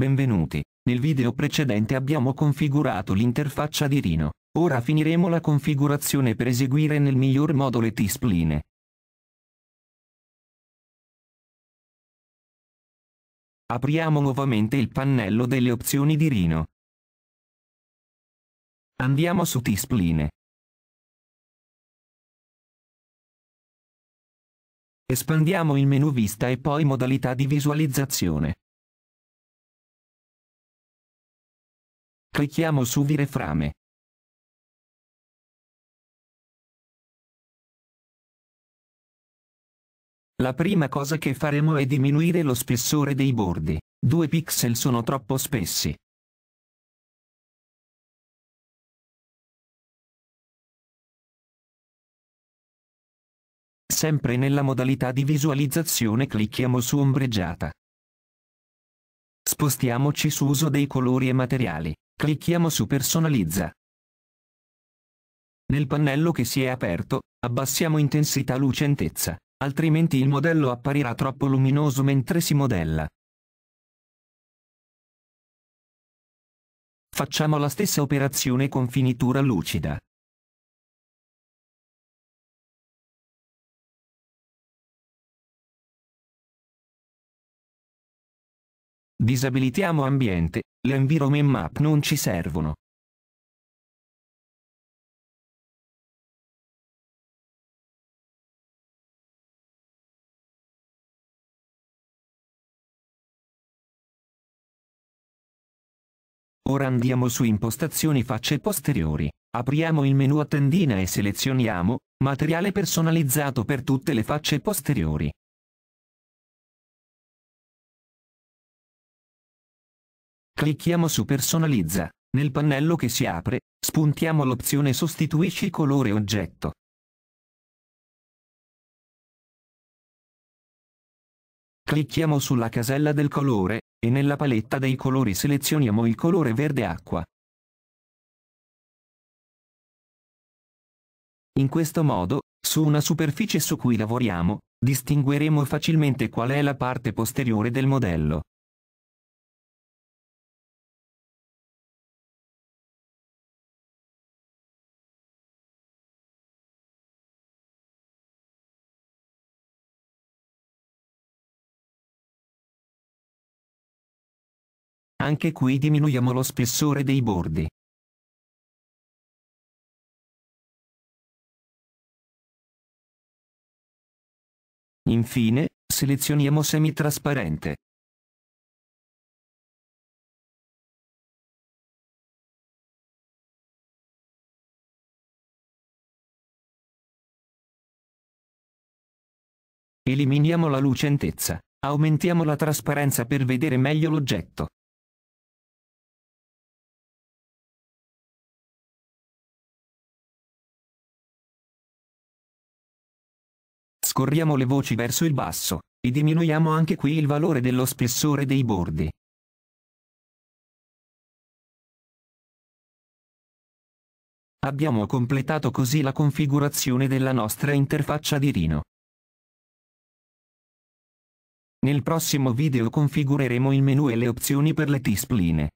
Benvenuti. Nel video precedente abbiamo configurato l'interfaccia di Rhino. Ora finiremo la configurazione per eseguire nel miglior modo le T-spline. Apriamo nuovamente il pannello delle opzioni di Rhino. Andiamo su T-spline. Espandiamo il menu vista e poi modalità di visualizzazione. Clicchiamo su Vireframe. La prima cosa che faremo è diminuire lo spessore dei bordi. Due pixel sono troppo spessi. Sempre nella modalità di visualizzazione clicchiamo su ombreggiata. Spostiamoci su uso dei colori e materiali. Clicchiamo su Personalizza. Nel pannello che si è aperto, abbassiamo intensità lucentezza, altrimenti il modello apparirà troppo luminoso mentre si modella. Facciamo la stessa operazione con finitura lucida. Disabilitiamo ambiente, le environment map non ci servono. Ora andiamo su impostazioni facce posteriori. Apriamo il menu a tendina e selezioniamo materiale personalizzato per tutte le facce posteriori. Clicchiamo su Personalizza. Nel pannello che si apre, spuntiamo l'opzione Sostituisci colore oggetto. Clicchiamo sulla casella del colore, e nella paletta dei colori selezioniamo il colore verde acqua. In questo modo, su una superficie su cui lavoriamo, distingueremo facilmente qual è la parte posteriore del modello. Anche qui diminuiamo lo spessore dei bordi. Infine, selezioniamo semitrasparente. Eliminiamo la lucentezza. Aumentiamo la trasparenza per vedere meglio l'oggetto. Scorriamo le voci verso il basso, e diminuiamo anche qui il valore dello spessore dei bordi. Abbiamo completato così la configurazione della nostra interfaccia di Rhino. Nel prossimo video configureremo il menu e le opzioni per le T-spline.